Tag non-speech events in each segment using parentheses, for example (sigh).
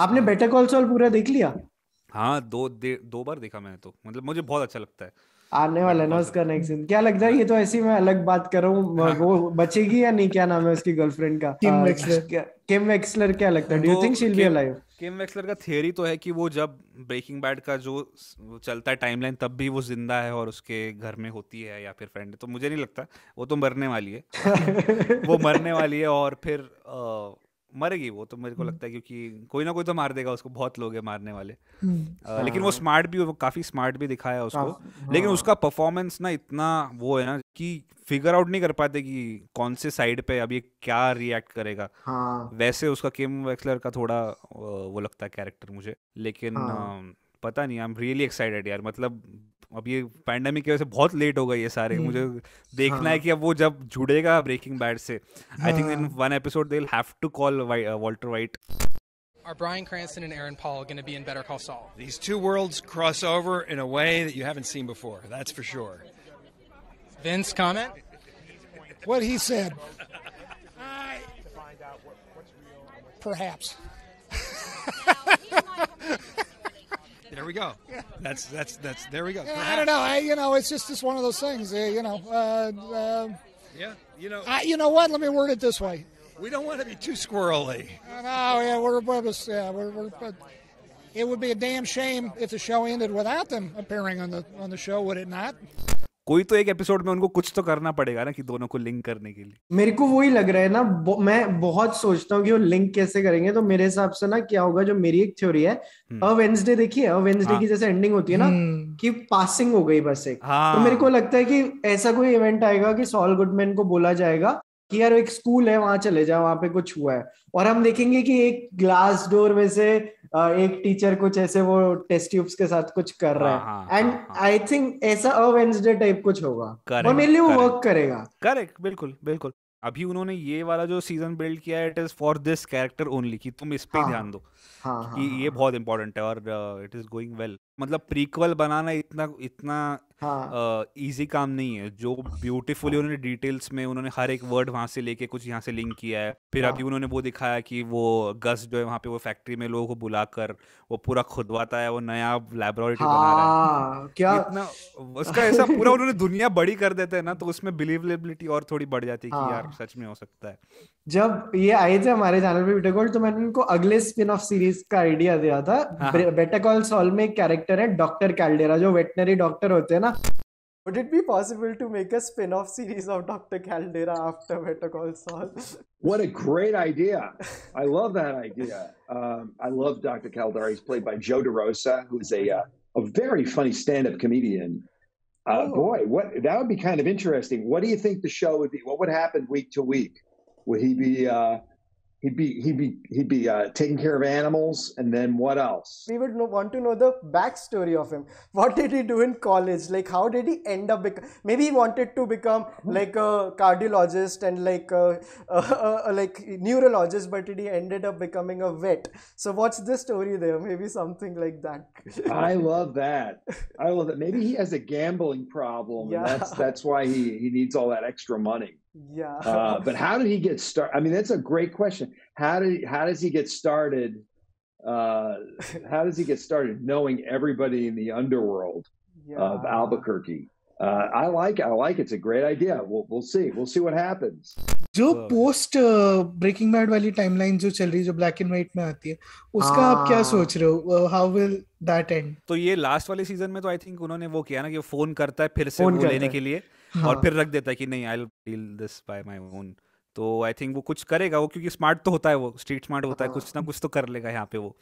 आपने better call sol पूरा देख लिया हाँ दो दो बार देखा मैंने तो मतलब मुझे बहुत अच्छा लगता है आने वाला ना उसका नेक्स्ट अच्छा- सीन क्या लगता है ये तो ऐसी मैं अलग बात कर रहा हूँ वो (laughs) बचेगी या नहीं क्या नाम है उसकी गर्लफ्रेंड का किम वेक्सलर किम वेक्सलर क्या लगता है do you think she will be alive Kim Wexler का थियरी तो है कि वो जब ब्रेकिंग बैड का जो चलता है टाइमलाइन तब भी वो जिंदा है और उसके घर में होती है या फिर फ्रेंड तो मुझे नहीं लगता वो तो मरने वाली है (laughs) वो मरने वाली है और फिर मरेगी वो तो मेरे को हम्म। लगता है क्योंकि कोई ना कोई तो मार देगा उसको बहुत लोग है मारने वाले आ, हम्म। लेकिन वो स्मार्ट हाँ। भी वो काफी स्मार्ट भी दिखाया उसको लेकिन हाँ। उसका परफॉर्मेंस ना इतना वो है ना कि फिगर आउट नहीं कर पाते कि कौन से साइड पे अभी क्या रिएक्ट करेगा हाँ। वैसे उसका केम वेक्सलर का थोड़ा वो लगता है कैरेक्टर मुझे लेकिन हाँ। पता नहीं आई एम रियली एक्साइटेड यार मतलब अब ये पैंडेमिक की वजह से बहुत लेट हो गई है सारे मुझे देखना हाँ. है कि अब वो जब जुड़ेगा ब्रेकिंग बैड से I think in one episode they have to call Walter White Are Brian Cranston and Aaron Paul going to be in Better Call Saul? These two worlds cross over in a way that you haven't seen before. That's for sure. Vince, comment? what he said. I, perhaps. There we go. Yeah. That's that's that's. There we go. Yeah, I don't know. I, you know, it's just just one of those things. Uh, you know. Uh, uh, yeah. You know. I, you know what? Let me word it this way. We don't want to be too squirrely. Uh, no. Yeah. We're. we're yeah. We're. we're but it would be a damn shame if the show ended without them appearing on the on the show, would it not? कोई तो एक episode में उनको कुछ तो करना पड़ेगा ना कि दोनों को लिंक करने के लिए मेरे को वही लग रहा है ना मैं बहुत सोचता हूँ कि वो लिंक कैसे करेंगे तो मेरे हिसाब से ना क्या होगा जो मेरी एक थ्योरी है हम्म। अ वेंसडे देखिए अ वेंसडे हाँ। की जैसे एंडिंग होती है ना हम्म। कि पासिंग हो गई बस एक हाँ। तो मेरे हाँ। को लगता है कि ऐसा कोई इवेंट आएगा कि सॉल गुडमैन को बोला जाएगा कि यार एक स्कूल है वहां चले जाओ वहां पे कुछ हुआ है और हम देखेंगे कि एक ग्लास डोर में से एक टीचर कुछ ऐसे वो टेस्ट ट्यूब्स के साथ कुछ कर रहा है एंड आई थिंक ऐसा अ वेंसडे टाइप कुछ होगा और मेरे लिए वो वर्क करेगा करेक्ट बिल्कुल बिल्कुल अभी उन्होंने ये वाला जो सीजन बिल्ड किया है it is for this character only कि तुम इस पे हाँ, ध्यान दो हाँ, कि हाँ, ये हाँ। बहुत इंपॉर्टेंट है और इट इज गोइंग वेल मतलब प्रीक्वल बनाना इतना इतना इजी हाँ। काम नहीं है जो ब्यूटीफुली उन्होंने डिटेल्स में उन्होंने हर एक वर्ड वहां से लेके कुछ यहाँ से लिंक किया है फिर अभी हाँ। उन्होंने वो दिखाया कि वो गस जो है वहाँ पे वो फैक्ट्री में लोगों को बुलाकर वो पूरा खुदवाता है वो नया लेबोरेटरी बना रहा है हाँ, क्या इतना उसका ऐसा पूरा (laughs) उन्होंने दुनिया बड़ी कर देते है ना तो उसमें बिलीवेबिलिटी और थोड़ी बढ़ जाती है कि यार सच में हो सकता है जब ये आए थे हमारे चैनल पे बेटा कॉल तो मैंने उनको अगले स्पिन ऑफ सीरीज का आइडिया दिया था बेटा कॉल सॉल में एक कैरेक्टर है डॉक्टर कैल्डेरा जो वेटनरी डॉक्टर होते हैं ना Would it be possible to make a spin-off series of Dr. Caldera after Better Call Saul? What a great idea! (laughs) I love that idea. Um, I love Dr. Caldera. He's played by Joe DeRosa, who's a uh, a very funny stand-up comedian. Uh, oh. Boy, what that would be kind of interesting. What do you think the show would be? What would happen week to week? Would he be uh, he'd be he'd be he'd be uh, taking care of animals and then what else we would know, want to know the backstory of him (laughs) what did he do in college like how did he end up bec- maybe he wanted to become mm-hmm. like a cardiologist and like a, a, a, a like neurologist but he ended up becoming a vet so what's the story there maybe something like that i (laughs) love that i love that maybe he has a gambling problem yeah. that's that's why he he needs all that extra money yeah. uh, but how did he get started? I mean, that's a great question. How did how does he get started? Uh, how does he get started knowing everybody in the underworld yeah. of Albuquerque? uh, I like I like it's a great idea. We'll we'll see we'll see what happens. जो post breaking bad वाली timeline जो चल रही है जो black and white में आती है उसका आप क्या हाँ। सोच रहे हो हाउ विल दैट एंड तो ये लास्ट वाले सीजन में तो आई थिंक उन्होंने वो किया ना कि फोन करता है फिर से वो लेने के लिए हाँ। और फिर रख देता है कि नहीं I will deal this by my own तो आई थिंक वो कुछ करेगा वो क्योंकि स्मार्ट तो होता है वो स्ट्रीट स्मार्ट होता है हाँ। कुछ ना कुछ तो कर लेगा यहाँ पे वो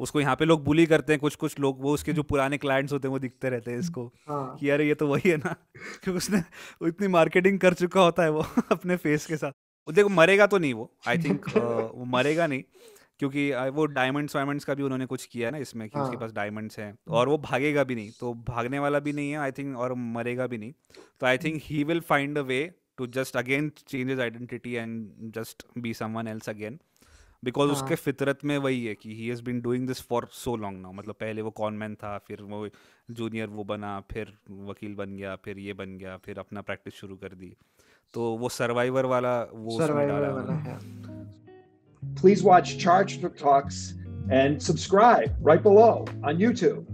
उसको यहाँ पे लोग बुली करते हैं कुछ कुछ लोग वो उसके जो पुराने क्लाइंट्स होते हैं वो दिखते रहते हैं इसको हाँ। कि यार ये तो वही है ना (laughs) क्योंकि उसने इतनी मार्केटिंग कर चुका होता है वो (laughs) अपने फेस के साथ वो देखो मरेगा तो नहीं वो आई थिंक (laughs) वो मरेगा नहीं क्योंकि वो डायमंड्स वायमंड्स का भी उन्होंने कुछ किया है ना इसमें कि हाँ. उसके पास डायमंड्स हैं हम्म। और वो भागेगा भी नहीं तो भागने वाला भी नहीं है आई थिंक और मरेगा भी नहीं तो I think he will find a way to just again change his identity and just be someone else again because हाँ. उसके फितरत में वही है कि he has been doing this for so long now मतलब पहले वो कॉनमैन था फिर वो जूनियर वो बना फिर वकील बन गया फिर ये बन गया फिर अपना प्रैक्टिस शुरू कर दी तो वो सर्वाइवर वाला वो सर्वाइवर वाला है please watch charge talks and subscribe right below on YouTube